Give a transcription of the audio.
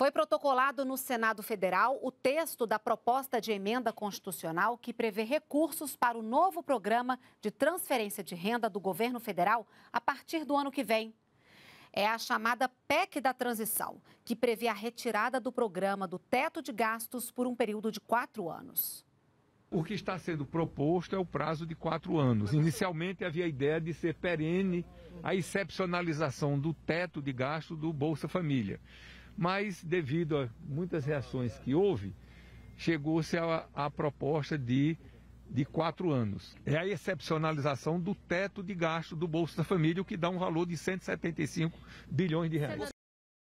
Foi protocolado no Senado Federal o texto da proposta de emenda constitucional que prevê recursos para o novo programa de transferência de renda do governo federal a partir do ano que vem. É a chamada PEC da transição, que prevê a retirada do programa do teto de gastos por um período de quatro anos. O que está sendo proposto é o prazo de quatro anos. Inicialmente havia a ideia de ser perene a excepcionalização do teto de gasto do Bolsa Família. Mas, devido a muitas reações que houve, chegou-se à proposta de, de quatro anos. É a excepcionalização do teto de gasto do Bolsa da Família, o que dá um valor de 175 bilhões de reais.